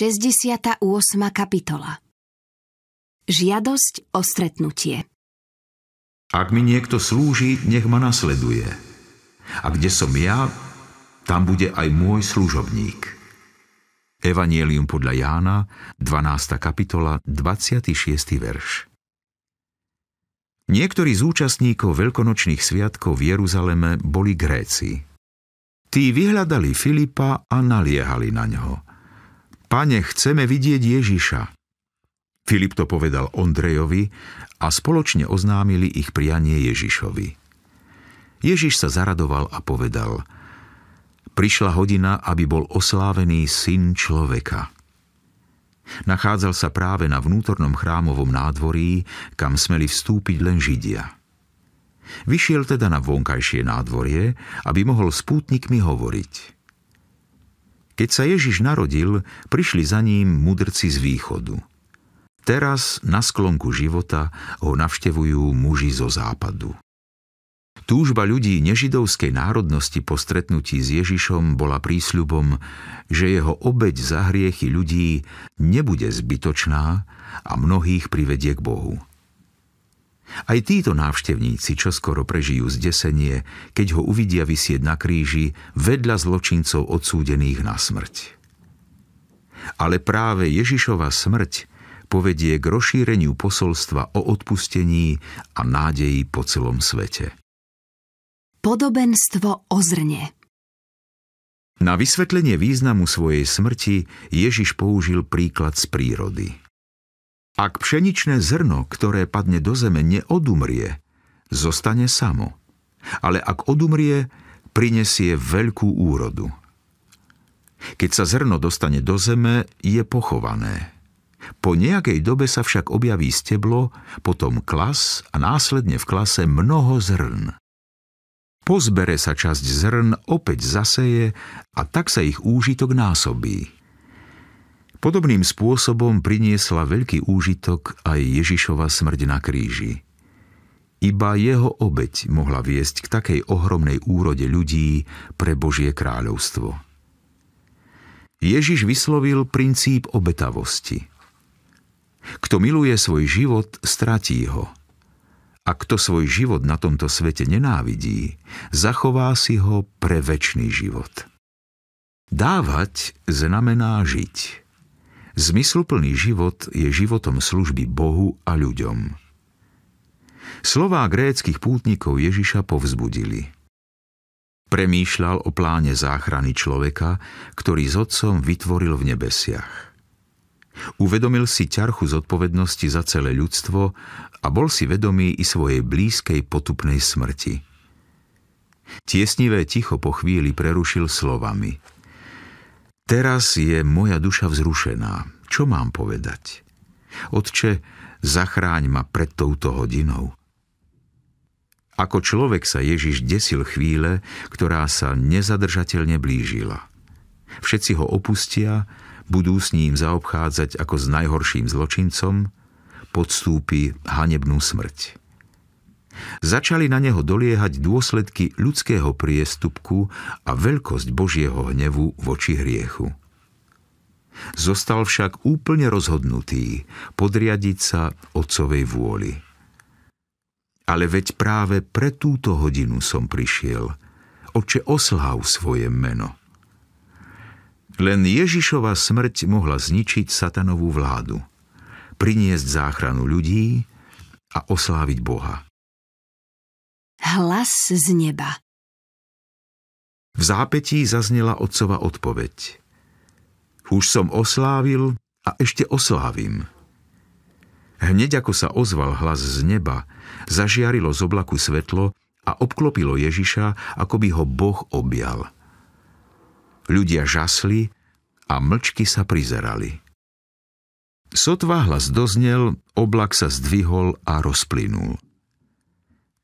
68. kapitola Žiadosť o stretnutie Ak mi niekto slúži, nech ma nasleduje. A kde som ja, tam bude aj môj služobník. Evangelium podľa Jána, 12. kapitola, 26. verš. Niektorí z účastníkov veľkonočných sviatkov v Jeruzaleme boli Gréci. Tí vyhľadali Filipa a naliehali na ňo – Pane, chceme vidieť Ježiša. Filip to povedal Ondrejovi a spoločne oznámili ich prianie Ježišovi. Ježiš sa zaradoval a povedal Prišla hodina, aby bol oslávený syn človeka. Nachádzal sa práve na vnútornom chrámovom nádvorí, kam smeli vstúpiť len Židia. Vyšiel teda na vonkajšie nádvorie, aby mohol s pútnikmi hovoriť – keď sa Ježiš narodil, prišli za ním mudrci z východu. Teraz na sklonku života ho navštevujú muži zo západu. Túžba ľudí nežidovskej národnosti po stretnutí s Ježišom bola prísľubom, že jeho obeď za hriechy ľudí nebude zbytočná a mnohých privedie k Bohu. Aj títo návštevníci čoskoro prežijú zdesenie, keď ho uvidia vysieť na kríži vedľa zločincov odsúdených na smrť. Ale práve Ježišova smrť povedie k rozšíreniu posolstva o odpustení a nádeji po celom svete. Podobenstvo o zrne Na vysvetlenie významu svojej smrti Ježiš použil príklad z prírody – ak pšeničné zrno, ktoré padne do zeme, neodumrie, zostane samo. Ale ak odumrie, prinesie veľkú úrodu. Keď sa zrno dostane do zeme, je pochované. Po nejakej dobe sa však objaví steblo, potom klas a následne v klase mnoho zrn. Pozbere sa časť zrn, opäť zaseje a tak sa ich úžitok násobí. Podobným spôsobom priniesla veľký úžitok aj Ježišova smrť na kríži. Iba jeho obeď mohla viesť k takej ohromnej úrode ľudí pre Božie kráľovstvo. Ježiš vyslovil princíp obetavosti. Kto miluje svoj život, stratí ho. A kto svoj život na tomto svete nenávidí, zachová si ho pre väčší život. Dávať znamená žiť Zmysluplný život je životom služby Bohu a ľuďom. Slová gréckých pútnikov Ježiša povzbudili. Premýšľal o pláne záchrany človeka, ktorý s otcom vytvoril v nebesiach. Uvedomil si ťarchu zodpovednosti za celé ľudstvo a bol si vedomý i svojej blízkej potupnej smrti. Tiesnivé ticho po chvíli prerušil slovami – Teraz je moja duša vzrušená. Čo mám povedať? Otče, zachráň ma pred touto hodinou. Ako človek sa Ježiš desil chvíle, ktorá sa nezadržateľne blížila. Všetci ho opustia, budú s ním zaobchádzať ako s najhorším zločincom, podstúpi hanebnú smrť. Začali na neho doliehať dôsledky ľudského priestupku a veľkosť Božieho hnevu voči hriechu. Zostal však úplne rozhodnutý podriadiť sa otcovej vôli. Ale veď práve pre túto hodinu som prišiel. Oče oslhav svoje meno. Len Ježišova smrť mohla zničiť satanovú vládu, priniesť záchranu ľudí a osláviť Boha. Hlas z neba. V zápetí zaznela otcova odpoveď. Už som oslávil a ešte oslávim. Hneď ako sa ozval hlas z neba, zažiarilo z oblaku svetlo a obklopilo Ježiša, ako by ho Boh objal. Ľudia žasli a mlčky sa prizerali. Sotva hlas doznel, oblak sa zdvihol a rozplynul.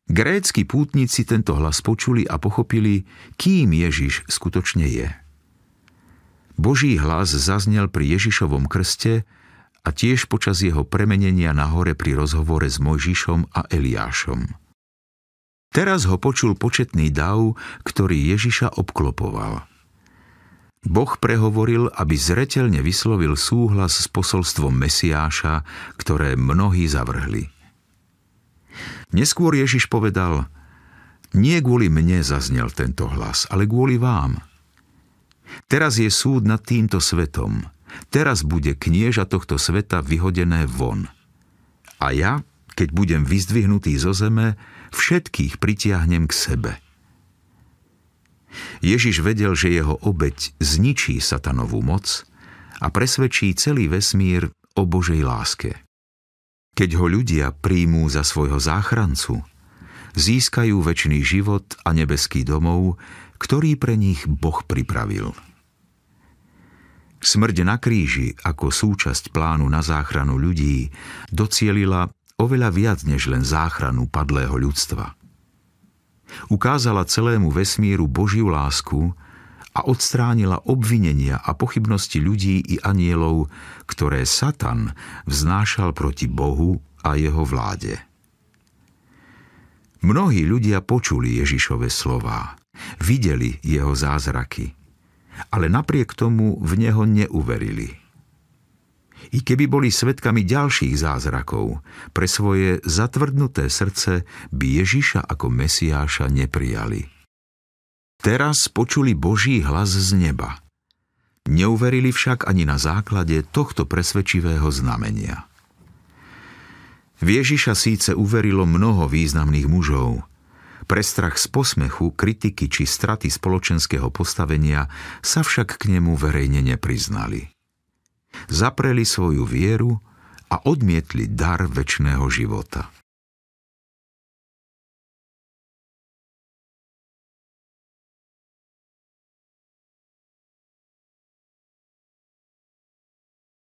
Grécky pútnici tento hlas počuli a pochopili, kým Ježiš skutočne je. Boží hlas zaznel pri Ježišovom krste a tiež počas jeho premenenia na hore pri rozhovore s Mojžišom a Eliášom. Teraz ho počul početný dav, ktorý Ježiša obklopoval. Boh prehovoril, aby zretelne vyslovil súhlas s posolstvom Mesiáša, ktoré mnohí zavrhli – Neskôr Ježiš povedal, nie kvôli mne zaznel tento hlas, ale kvôli vám. Teraz je súd nad týmto svetom. Teraz bude knieža tohto sveta vyhodené von. A ja, keď budem vyzdvihnutý zo zeme, všetkých pritiahnem k sebe. Ježiš vedel, že jeho obeď zničí satanovú moc a presvedčí celý vesmír o Božej láske. Keď ho ľudia príjmú za svojho záchrancu, získajú väčší život a nebeský domov, ktorý pre nich Boh pripravil. Smrť na kríži ako súčasť plánu na záchranu ľudí docielila oveľa viac než len záchranu padlého ľudstva. Ukázala celému vesmíru Božiu lásku, a odstránila obvinenia a pochybnosti ľudí i anielov, ktoré Satan vznášal proti Bohu a jeho vláde. Mnohí ľudia počuli Ježišove slová, videli jeho zázraky, ale napriek tomu v neho neuverili. I keby boli svetkami ďalších zázrakov, pre svoje zatvrdnuté srdce by Ježiša ako Mesiáša neprijali – Teraz počuli Boží hlas z neba. Neuverili však ani na základe tohto presvedčivého znamenia. V Ježiša síce uverilo mnoho významných mužov, Prestrach z posmechu, kritiky či straty spoločenského postavenia sa však k nemu verejne nepriznali. Zapreli svoju vieru a odmietli dar väčšného života.